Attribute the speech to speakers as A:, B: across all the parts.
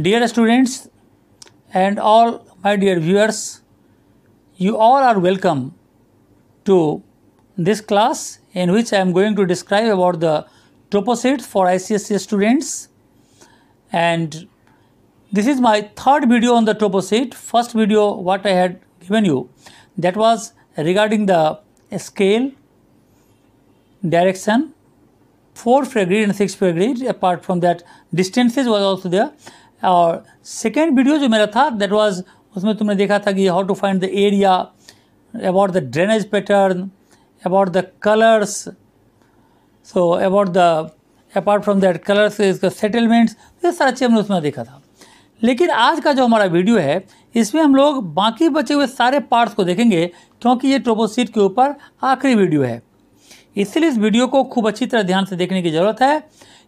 A: Dear students and all my dear viewers, you all are welcome to this class in which I am going to describe about the toposet for ICSC students and this is my third video on the toposet. First video what I had given you that was regarding the scale, direction, 4 degree grid and 6 degree. grid apart from that distances was also there और second video जो मेरा था that was उसमें तुमने देखा था कि how to find the area about the drainage pattern about the colours so about the apart from that colours इसका सेटलमेंट्स ये सारा चीज़ हमने उसमें देखा था लेकिन आज का जो हमारा वीडियो है इसमें हम लोग बाकी बचे हुए सारे पार्ट्स को देखेंगे क्योंकि ये ट्रोपोसीट के ऊपर आखिरी वीडियो है इसलिए इस वीडियो को खूब अच्छी तरह ध्यान से देखने की ज़रूरत है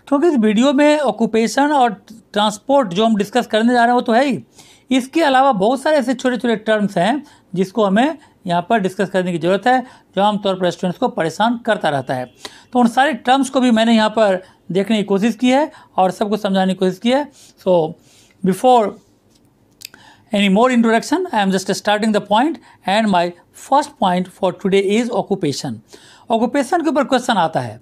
A: क्योंकि तो इस वीडियो में ऑक्यूपेशन और ट्रांसपोर्ट जो हम डिस्कस करने जा रहे हैं वो तो है ही इसके अलावा बहुत सारे ऐसे छोटे छोटे टर्म्स हैं जिसको हमें यहाँ पर डिस्कस करने की ज़रूरत है जो आमतौर पर स्टूडेंट्स को परेशान करता रहता है तो उन सारे टर्म्स को भी मैंने यहाँ पर देखने की कोशिश की है और सबको समझाने की कोशिश की है so before any more introduction I am just starting the point and my first point for today is occupation occupation के ऊपर क्वेश्चन आता है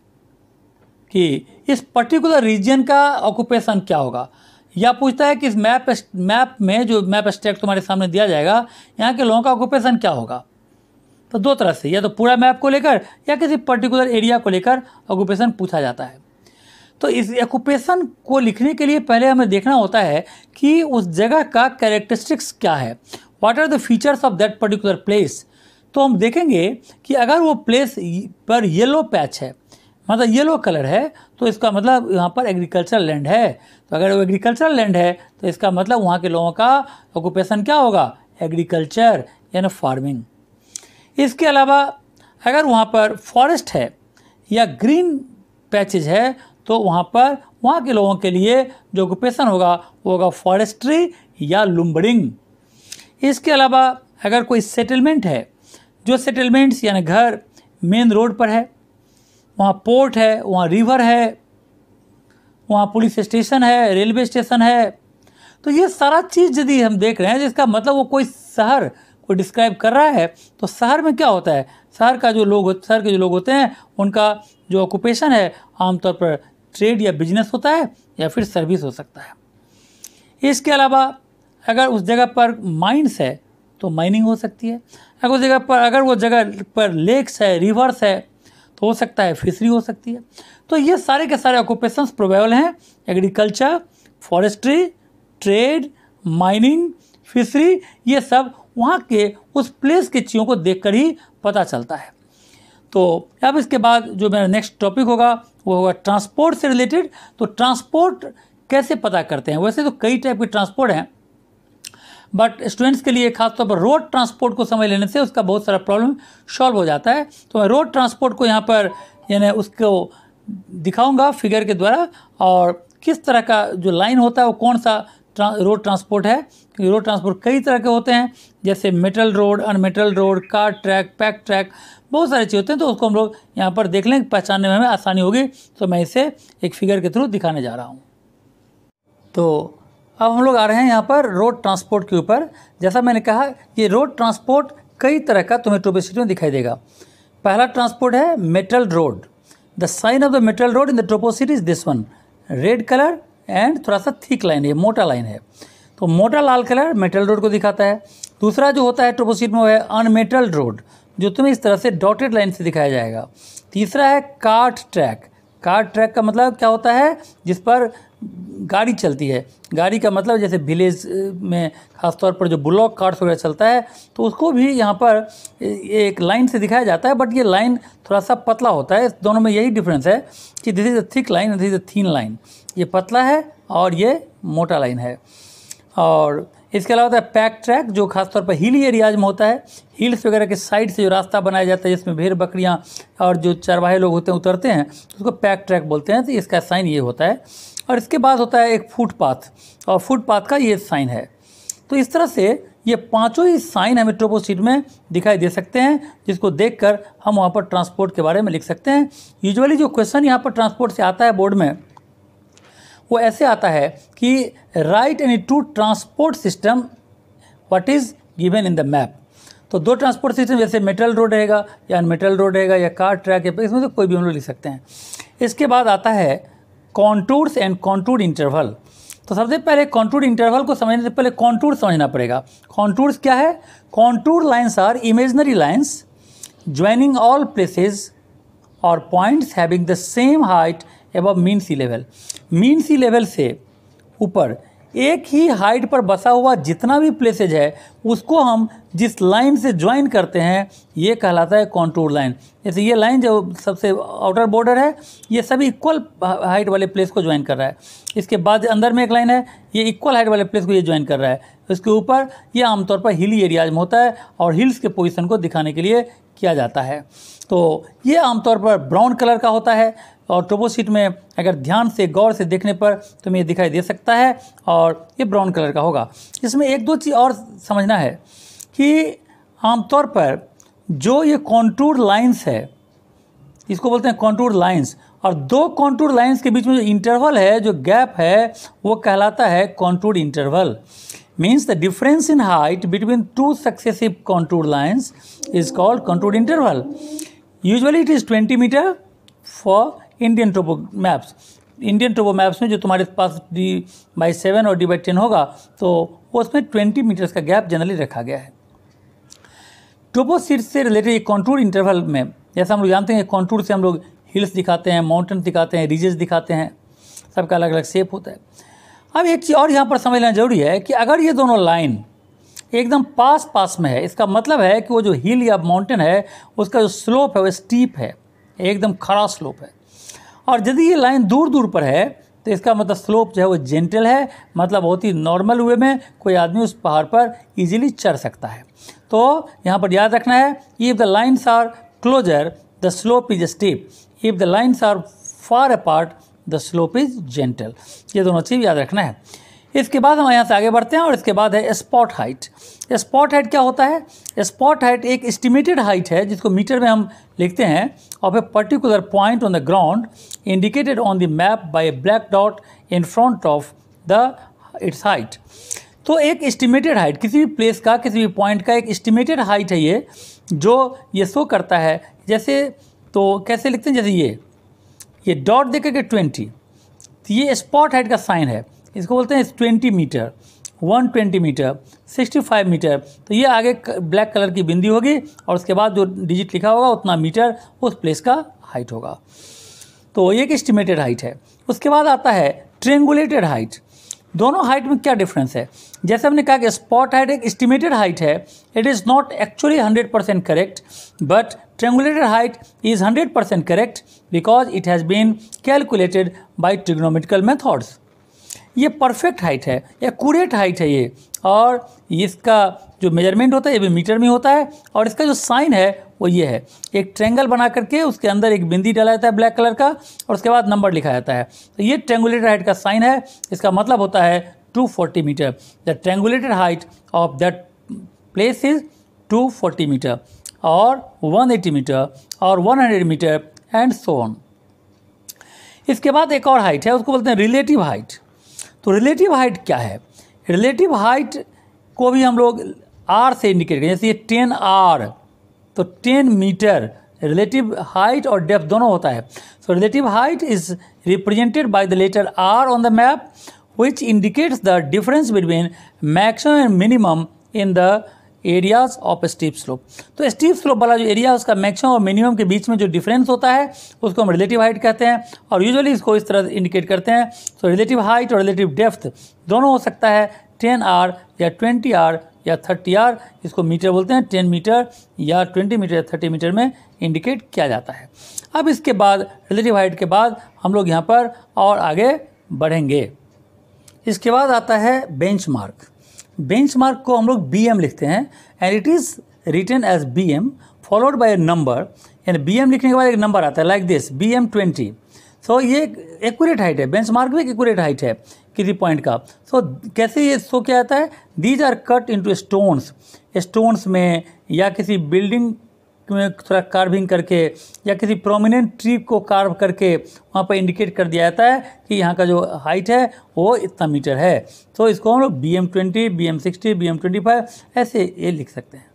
A: कि इस पर्टिकुलर रीजन का ऑक्यूपेशन क्या होगा या पूछता है कि इस मैप मैप में जो मैप स्टेक तुम्हारे सामने दिया जाएगा यहाँ के लोगों का ऑक्यूपेशन क्या होगा तो दो तरह से या तो पूरा मैप को लेकर या किसी पर्टिकुलर एरिया को लेकर ऑक्यूपेशन पूछा जाता है तो इस ऑक्यूपेशन को लिखने के लिए पहले हमें देखना होता है कि उस जगह का कैरेक्टरिस्टिक्स क्या है what are the features of that particular place तो हम देखेंगे कि अगर वो प्लेस पर येलो पैच है मतलब येलो कलर है तो इसका मतलब यहाँ पर एग्रीकल्चरल लैंड है तो अगर वो एग्रीकल्चरल लैंड है तो इसका मतलब वहाँ के लोगों का ऑक्यूपेशन क्या होगा एग्रीकल्चर यानी फार्मिंग इसके अलावा अगर वहाँ पर फॉरेस्ट है या ग्रीन पैचेज है तो वहाँ पर वहाँ के लोगों के लिए जो ऑक्यूपेशन होगा वो होगा फॉरेस्ट्री या लुम्बरिंग इसके अलावा अगर कोई सेटलमेंट है जो सेटलमेंट्स यानी घर मेन रोड पर है वहाँ पोर्ट है वहाँ रिवर है वहाँ पुलिस स्टेशन है रेलवे स्टेशन है तो ये सारा चीज़ यदि हम देख रहे हैं जिसका मतलब वो कोई शहर को डिस्क्राइब कर रहा है तो शहर में क्या होता है शहर का जो लोग शहर के जो लोग होते हैं उनका जो ऑक्यूपेशन है आमतौर पर ट्रेड या बिजनेस होता है या फिर सर्विस हो सकता है इसके अलावा अगर उस जगह पर माइंस है तो माइनिंग हो सकती है अगर उस जगह पर अगर वो जगह पर लेक्स है रिवर्स है तो हो सकता है फिशरी हो सकती है तो ये सारे के सारे ऑक्यूपेशंस प्रोबेबल हैं agriculture forestry trade mining fishery ये सब वहाँ के उस प्लेस के चीज़ों को देख ही पता चलता है तो अब इसके बाद जो मेरा नेक्स्ट टॉपिक होगा वो होगा ट्रांसपोर्ट से रिलेटेड तो ट्रांसपोर्ट कैसे पता करते हैं वैसे तो कई टाइप के ट्रांसपोर्ट हैं बट स्टूडेंट्स के लिए खासतौर पर रोड ट्रांसपोर्ट को समझ लेने से उसका बहुत सारा प्रॉब्लम सॉल्व हो जाता है तो मैं रोड ट्रांसपोर्ट को यहाँ पर यानी उसको दिखाऊंगा फिगर के द्वारा और किस तरह का जो लाइन होता है वो कौन सा रोड ट्रांसपोर्ट है क्योंकि रोड ट्रांसपोर्ट कई तरह के होते हैं जैसे metal road unmetal road cart track pack track बहुत सारे चीज़ होते हैं तो उसको हम लोग यहाँ पर देख लें पहचानने में हमें आसानी होगी तो मैं इसे एक फिगर के थ्रू दिखाने जा रहा हूँ तो अब हम लोग आ रहे हैं यहाँ पर रोड ट्रांसपोर्ट के ऊपर जैसा मैंने कहा ये रोड ट्रांसपोर्ट कई तरह का तुम्हें सिटी में दिखाई देगा पहला ट्रांसपोर्ट है metal road the sign of the metal road in the city is this one red colour and थोड़ा सा थिक लाइन है मोटा लाइन है तो मोटा लाल कलर मेटल रोड को दिखाता है दूसरा जो होता है टोपोसिट में वो है अनमेटल रोड जो तुम्हें इस तरह से डॉटेड लाइन से दिखाया जाएगा तीसरा है कार्ट ट्रैक कार्ट ट्रैक का मतलब क्या होता है जिस पर गाड़ी चलती है गाड़ी का मतलब जैसे विलेज में खासतौर पर जो ब्लॉक कार्ड्स वगैरह चलता है तो उसको भी यहाँ पर एक लाइन से दिखाया जाता है बट ये लाइन थोड़ा सा पतला होता है दोनों में यही डिफरेंस है कि this is a thick line this is a thin line ये पतला है और ये मोटा लाइन है और इसके अलावा होता है पैक ट्रैक जो खासतौर पर हिली एरियाज में होता है हिल्स वगैरह के साइड से जो रास्ता बनाया जाता है जिसमें भेड़ बकरियाँ और जो चरवाहे लोग होते हैं उतरते हैं तो उसको पैक ट्रैक बोलते हैं तो इसका साइन ये होता है और इसके बाद होता है एक फुटपाथ और फुटपाथ का ये साइन है तो इस तरह से ये पांचों ही साइन हमें ट्रोपोस्टीट में दिखाई दे सकते हैं जिसको देखकर हम वहाँ पर ट्रांसपोर्ट के बारे में लिख सकते हैं यूजुअली जो क्वेश्चन यहाँ पर ट्रांसपोर्ट से आता है बोर्ड में वो ऐसे आता है कि right any two transport system what is given in the map तो दो ट्रांसपोर्ट सिस्टम जैसे मेटल रोड रहेगा या मेटल रोड रहेगा या कार ट्रैक है इसमें से कोई भी हम लोग लिख सकते हैं इसके बाद आता है कॉन्टूर्स एंड कॉन्टूर इंटरवल तो सबसे पहले कॉन्टूर इंटरवल को समझने से पहले कॉन्टूर समझना पड़ेगा कॉन्टूर्स क्या है contour lines are imaginary lines joining all places और points having the same height above mean sea level mean sea level से ऊपर एक ही हाइट पर बसा हुआ जितना भी प्लेसेज है उसको हम जिस लाइन से ज्वाइन करते हैं ये कहलाता है कॉन्टूर लाइन जैसे ये लाइन जो सबसे आउटर बॉर्डर है ये सभी इक्वल हाइट वाले प्लेस को ज्वाइन कर रहा है इसके बाद अंदर में एक लाइन है ये इक्वल हाइट वाले प्लेस को ये ज्वाइन कर रहा है इसके ऊपर ये आमतौर पर हिली एरियाज में होता है और हिल्स के पोजिशन को दिखाने के लिए किया जाता है तो ये आमतौर पर ब्राउन कलर का होता है और ट्रोपोसीट में अगर ध्यान से गौर से देखने पर तुम्हें ये दिखाई दे सकता है और ये ब्राउन कलर का होगा इसमें एक दो चीज़ और समझना है कि आमतौर पर जो ये कॉन्टूर लाइंस है इसको बोलते हैं कॉन्टूर लाइंस और दो कॉन्टूर लाइंस के बीच में जो इंटरवल है जो गैप है वो कहलाता है contour interval means the difference in height between two successive contour lines is called contour interval usually it is twenty metre for Indian topo maps Indian topo maps में जो तुम्हारे पास डी बाई सेवन और D by ten होगा तो उसमें twenty metres का gap generally रखा गया है टोबो सीट से रिलेटेड एक कॉन्टूर इंटरवल में जैसा हम लोग जानते हैं कॉन्टूर से हम लोग हिल्स दिखाते हैं माउंटेन दिखाते हैं रिजेस दिखाते हैं सबका अलग अलग शेप होता है अब एक चीज़ और यहाँ पर समझ लेना जरूरी है कि अगर ये दोनों लाइन एकदम पास पास में है इसका मतलब है कि वो जो हिल या माउंटेन है उसका जो स्लोप है वो स्टीप है एकदम खड़ा स्लोप है और यदि ये लाइन दूर दूर पर है तो इसका मतलब स्लोप जो है वो जेंटल है मतलब बहुत ही नॉर्मल वे में कोई आदमी उस पहाड़ पर इजीली चढ़ सकता है तो यहाँ पर याद रखना है if the lines are closer the slope is steep if the lines are far apart the slope is gentle ये दोनों चीज़ याद रखना है इसके बाद हम यहाँ से आगे बढ़ते हैं और इसके बाद है स्पॉट हाइट स्पॉट हाइट क्या होता है स्पॉट हाइट एक एस्टिमेटेड हाइट है जिसको मीटर में हम लिखते हैं of a particular point on the ground indicated on the map by a black dot in front of the its height तो एक एस्टिमेटेड हाइट किसी भी प्लेस का किसी भी पॉइंट का एक एस्टिमेटेड हाइट है ये जो ये शो करता है जैसे तो कैसे लिखते हैं जैसे ये ये डॉट देखे कि ट्वेंटी तो ये स्पॉट हाइट का साइन है इसको बोलते हैं twenty metre one twenty metre sixty five metre तो ये आगे ब्लैक कलर की बिंदी होगी और उसके बाद जो डिजिट लिखा होगा उतना मीटर उस प्लेस का हाइट होगा तो ये एक एस्टिमेटेड हाइट है उसके बाद आता है ट्रेंगुलेटेड हाइट दोनों हाइट में क्या डिफरेंस है जैसे हमने कहा कि स्पॉट हाइट एक एस्टिमेटेड हाइट है it is not actually hundred percent correct but triangulated height is hundred percent correct because it has been calculated by trigonometrical methods ये परफेक्ट हाइट है एकूरेट हाइट है ये और इसका जो मेजरमेंट होता है ये भी मीटर में होता है और इसका जो साइन है वो ये है एक ट्रेंगल बना करके उसके अंदर एक बिंदी डाला जाता है ब्लैक कलर का और उसके बाद नंबर लिखा जाता है तो ये ट्रेंगुलेटर हाइट का साइन है इसका मतलब होता है 240 metre the triangulated height of that place is 240 metre और 180 मीटर और 100 मीटर एंड सो ऑन इसके बाद एक और हाइट है उसको बोलते हैं रिलेटिव हाइट तो रिलेटिव हाइट क्या है रिलेटिव हाइट को भी हम लोग आर से इंडिकेट करें जैसे ये टेन आर तो टेन मीटर रिलेटिव हाइट और डेप्थ दोनों होता है so relative height is represented by the letter R on the map which indicates the difference between maximum and minimum in the areas of steep slope तो steep slope वाला जो area है उसका maximum और minimum के बीच में जो difference होता है उसको हम रिलेटिव हाइट कहते हैं और यूजुअली इसको इस तरह इंडिकेट करते हैं तो रिलेटिव हाइट और रिलेटिव डेफ्थ दोनों हो सकता है टेन आर या ट्वेंटी आर या थर्टी आर इसको मीटर बोलते हैं टेन मीटर या ट्वेंटी मीटर या थर्टी मीटर में इंडिकेट किया जाता है अब इसके बाद रिलेटिव हाइट के बाद हम लोग यहाँ पर और आगे बढ़ेंगे इसके बाद आता है बेंचमार्क बेंचमार्क को हम लोग बी लिखते हैं and it is written as B M followed by a number यानी बी एम लिखने के बाद एक नंबर आता है like this B M twenty so ये एक्यूरेट हाइट है बेंच मार्क भी एक एकूरेट हाइट है किसी पॉइंट का सो so, कैसे ये सो so क्या आता है these are cut into stones stones में या किसी बिल्डिंग थोड़ा कार्विंग करके या किसी प्रोमिनेंट ट्री को कार्व करके वहाँ पर इंडिकेट कर दिया जाता है कि यहाँ का जो हाइट है वो इतना मीटर है तो इसको हम लोग B M twenty B M sixty B M twenty five ऐसे ये लिख सकते हैं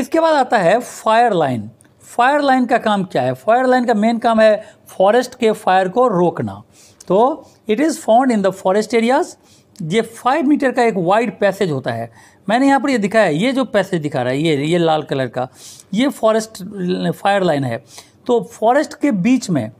A: इसके बाद आता है फायर लाइन फायर लाइन का काम क्या है फायर लाइन का मेन काम है फॉरेस्ट के फायर को रोकना तो it is found in the forest areas ये फाइव मीटर का एक वाइड पैसेज होता है मैंने यहाँ पर ये दिखाया है ये जो पैसेज दिखा रहा है ये ये लाल कलर का ये फॉरेस्ट फायर लाइन है तो फॉरेस्ट के बीच में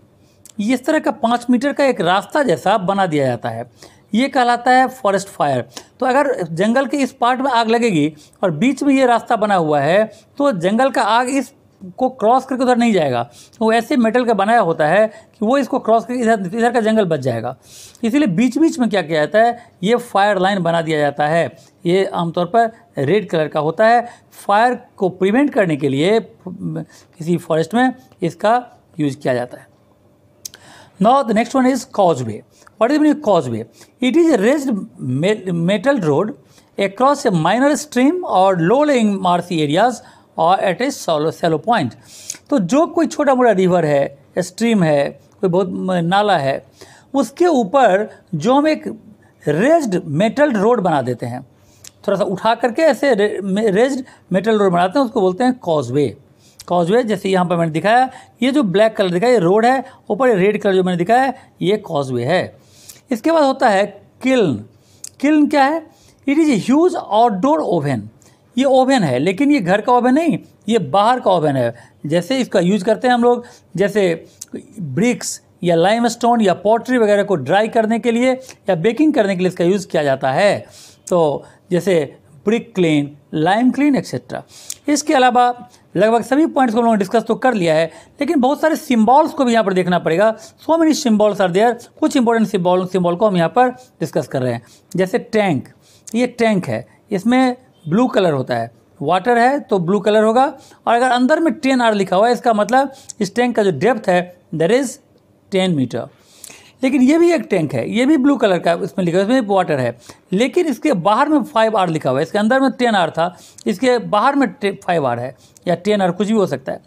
A: इस तरह का पाँच मीटर का एक रास्ता जैसा बना दिया जाता है ये कहलाता है फॉरेस्ट फायर तो अगर जंगल के इस पार्ट में आग लगेगी और बीच में ये रास्ता बना हुआ है तो जंगल का आग इस को क्रॉस करके उधर नहीं जाएगा वो तो ऐसे मेटल का बनाया होता है कि वो इसको क्रॉस करके इधर इधर का जंगल बच जाएगा इसीलिए बीच बीच में क्या किया जाता है ये फायर लाइन बना दिया जाता है ये आमतौर पर रेड कलर का होता है फायर को प्रिवेंट करने के लिए किसी फॉरेस्ट में इसका यूज किया जाता है now the next one is causeway what is mean causeway it is raised metal road across a minor stream और लो lying मार्सी एरियाज़ और at a shallow shallow point तो जो कोई छोटा मोटा रिवर है स्ट्रीम है कोई बहुत नाला है उसके ऊपर जो हम एक रेज्ड मेटल रोड बना देते हैं थोड़ा सा उठा करके ऐसे रेज्ड मेटल रोड बनाते हैं उसको बोलते हैं कॉजवे कॉजवे जैसे यहाँ पर मैंने दिखाया ये जो ब्लैक कलर दिखाया ये रोड है ऊपर रेड कलर जो मैंने दिखाया ये कॉजवे है इसके बाद होता है किल्न किल्न क्या है it is a huge outdoor oven ये ओवन है लेकिन ये घर का ओवन नहीं ये बाहर का ओवन है जैसे इसका यूज़ करते हैं हम लोग जैसे ब्रिक्स या लाइम स्टोन या पॉटरी वगैरह को ड्राई करने के लिए या बेकिंग करने के लिए इसका यूज़ किया जाता है तो जैसे brick kiln lime kiln etcetera इसके अलावा लगभग सभी पॉइंट्स को हम लोगों ने डिस्कस तो कर लिया है लेकिन बहुत सारे सिम्बॉल्स को भी यहाँ पर देखना पड़ेगा so many symbols are there कुछ इंपॉर्टेंट सिम्बॉल सिम्बॉल को हम यहाँ पर डिस्कस कर रहे हैं जैसे टैंक ये टैंक है इसमें ब्लू कलर होता है वाटर है तो ब्लू कलर होगा और अगर अंदर में टेन आर लिखा हुआ है इसका मतलब इस टैंक का जो डेप्थ है दैट इज़ टेन मीटर लेकिन ये भी एक टैंक है ये भी ब्लू कलर का इसमें लिखा हुआ है इसमें वाटर है लेकिन इसके बाहर में फाइव आर लिखा हुआ है इसके अंदर में टेन आर था इसके बाहर में फाइव आर है या टेन आर कुछ भी हो सकता है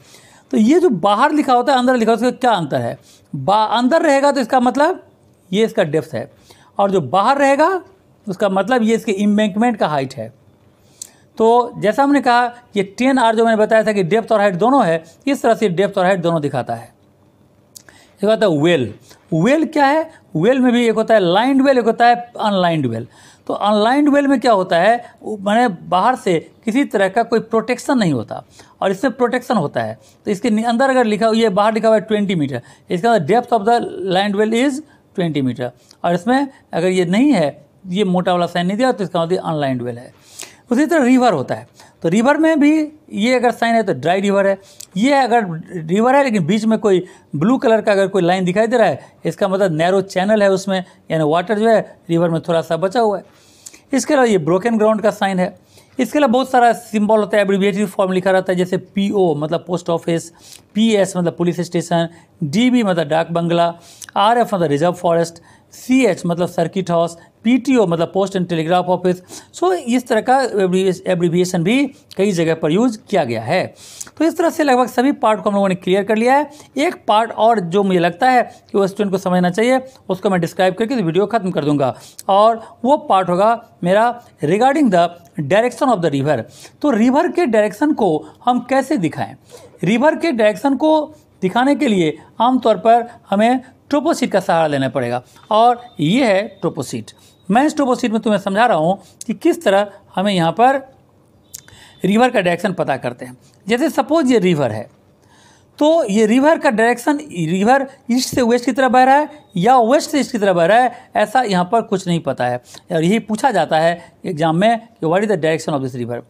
A: तो ये जो बाहर लिखा होता है अंदर लिखा होता है क्या अंतर है बा अंदर रहेगा तो इसका मतलब ये इसका डेप्थ है और जो बाहर रहेगा उसका मतलब ये इसके इम्बेंकमेंट का हाइट है तो जैसा हमने कहा ये टेन आर जो मैंने बताया था कि डेप्थ और हाइट दोनों है इस तरह से डेप्थ और हाइट दोनों दिखाता है एक होता है वेल वेल क्या है वेल में भी एक होता है लाइंड वेल एक होता है अनलाइंड वेल तो अनलाइंड वेल में क्या होता है मैंने बाहर से किसी तरह का कोई प्रोटेक्शन नहीं होता और इसमें प्रोटेक्शन होता है तो इसके अंदर अगर लिखा ये बाहर लिखा हुआ है ट्वेंटी मीटर इसके अंदर depth of the lined well is twenty metre और इसमें अगर ये नहीं है ये मोटा वाला साइन नहीं दिया तो इसका मतलब अनलाइंड वेल है उसी तरह रिवर होता है तो रिवर में भी ये अगर साइन है तो ड्राई रिवर है ये अगर रिवर है लेकिन बीच में कोई ब्लू कलर का अगर कोई लाइन दिखाई दे रहा है इसका मतलब नैरो चैनल है उसमें यानी वाटर जो है रिवर में थोड़ा सा बचा हुआ है इसके अलावा ये ब्रोकन ग्राउंड का साइन है इसके अलावा बहुत सारा सिंबल होता है एब्रीविएटिव फॉर्म लिखा रहता है जैसे पी ओ मतलब पोस्ट ऑफिस पी एस मतलब पुलिस स्टेशन डी बी मतलब डाक बंगला आर एफ मतलब रिजर्व फॉरेस्ट सी एच मतलब circuit house P T O मतलब post and telegraph office so इस तरह का एब्रीविएशन भी कई जगह पर यूज किया गया है तो इस तरह से लगभग सभी पार्ट को हम लोगों ने क्लियर कर लिया है एक पार्ट और जो मुझे लगता है कि वो स्टूडेंट को समझना चाहिए उसको मैं डिस्क्राइब करके तो वीडियो ख़त्म कर दूंगा और वो पार्ट होगा मेरा regarding the direction of the river तो रिवर के डायरेक्शन को हम कैसे दिखाएं रिवर के डायरेक्शन को दिखाने के लिए आमतौर पर हमें ट्रोपोसीट का सहारा लेना पड़ेगा और ये है ट्रोपोसीट मैं इस ट्रोपोसीट में तुम्हें समझा रहा हूँ कि किस तरह हमें यहाँ पर रिवर का डायरेक्शन पता करते हैं जैसे सपोज ये रिवर है तो ये रिवर का डायरेक्शन रिवर ईस्ट से वेस्ट की तरफ बह रहा है या वेस्ट से ईस्ट की तरफ बह रहा है ऐसा यहाँ पर कुछ नहीं पता है और यही पूछा जाता है एग्जाम में कि what is the direction of this river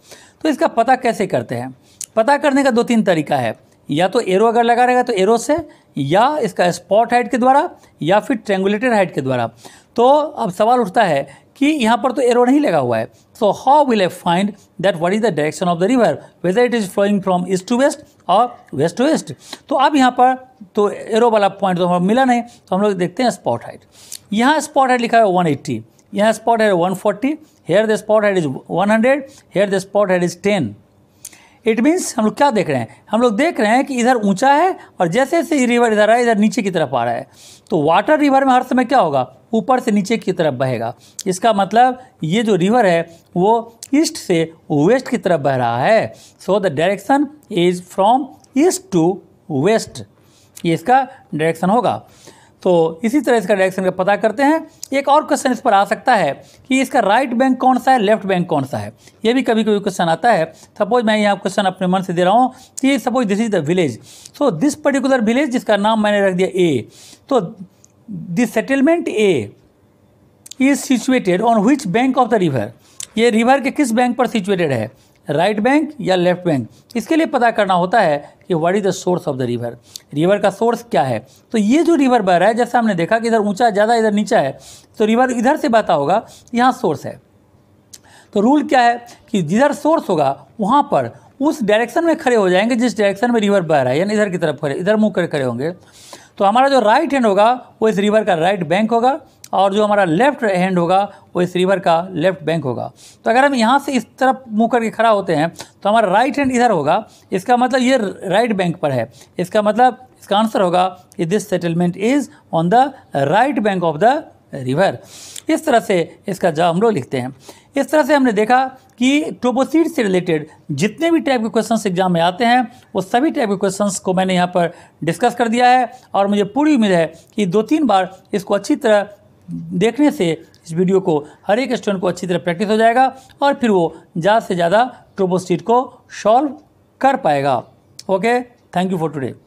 A: तो इसका पता कैसे करते हैं पता करने का दो तीन तरीका है या तो एरो अगर लगा रहेगा तो एरो से या इसका स्पॉट हाइट के द्वारा या फिर ट्रेंगुलेटेड हाइट के द्वारा तो अब सवाल उठता है कि यहाँ पर तो एरो नहीं लगा हुआ है so how will I find that what is the direction of the river whether it is flowing from east to west और वेस्ट टू वेस्ट तो अब यहाँ पर तो एरो वाला पॉइंट तो हम मिला नहीं तो हम लोग देखते हैं स्पॉट हाइट यहाँ स्पॉट हाइट लिखा है वन एट्टी यहाँ spot height one forty here the spot height is one hundred here the spot height is ten it means हम लोग क्या देख रहे हैं हम लोग देख रहे हैं कि इधर ऊंचा है और जैसे जैसे रिवर इधर आए इधर नीचे की तरफ आ रहा है तो वाटर रिवर में हर समय क्या होगा ऊपर से नीचे की तरफ बहेगा इसका मतलब ये जो रिवर है वो ईस्ट से वेस्ट की तरफ बह रहा है so the direction is from east to west ये इसका डायरेक्शन होगा तो इसी तरह इसका डायरेक्शन का पता करते हैं एक और क्वेश्चन इस पर आ सकता है कि इसका राइट बैंक कौन सा है लेफ्ट बैंक कौन सा है ये भी कभी कभी क्वेश्चन आता है सपोज मैं यहाँ क्वेश्चन अपने मन से दे रहा हूँ कि suppose this is the village so this particular village जिसका नाम मैंने रख दिया ए तो this settlement A is situated on which bank of the river ये रिवर के किस बैंक पर सिचुएटेड है राइट बैंक या लेफ्ट बैंक इसके लिए पता करना होता है कि what is the source of the river river का सोर्स क्या है तो ये जो रिवर बह रहा है जैसे हमने देखा कि इधर ऊंचा ज़्यादा इधर नीचा है तो रिवर इधर से बहता होगा यहाँ सोर्स है तो रूल क्या है कि जिधर सोर्स होगा वहाँ पर उस डायरेक्शन में खड़े हो जाएंगे जिस डायरेक्शन में रिवर बह रहा है यानी इधर की तरफ खड़े इधर मुँह कर खड़े होंगे तो हमारा जो राइट हैंड होगा वो इस रिवर का राइट बैंक होगा और जो हमारा लेफ्ट हैंड होगा वो इस रिवर का लेफ्ट बैंक होगा तो अगर हम यहाँ से इस तरफ मुँह करके खड़ा होते हैं तो हमारा राइट हैंड इधर होगा इसका मतलब ये राइट बैंक पर है इसका मतलब इसका आंसर होगा कि this settlement is on the right bank of the river इस तरह से इसका जवाब हम लोग लिखते हैं इस तरह से हमने देखा कि टोपोसीड से रिलेटेड जितने भी टाइप के क्वेश्चंस एग्जाम में आते हैं वो सभी टाइप के क्वेश्चंस को मैंने यहाँ पर डिस्कस कर दिया है और मुझे पूरी उम्मीद है कि दो तीन बार इसको अच्छी तरह देखने से इस वीडियो को हर एक स्टूडेंट को अच्छी तरह प्रैक्टिस हो जाएगा और फिर वो ज़्यादा से ज़्यादा ट्रोपोस्टिट को सॉल्व कर पाएगा okay thank you for today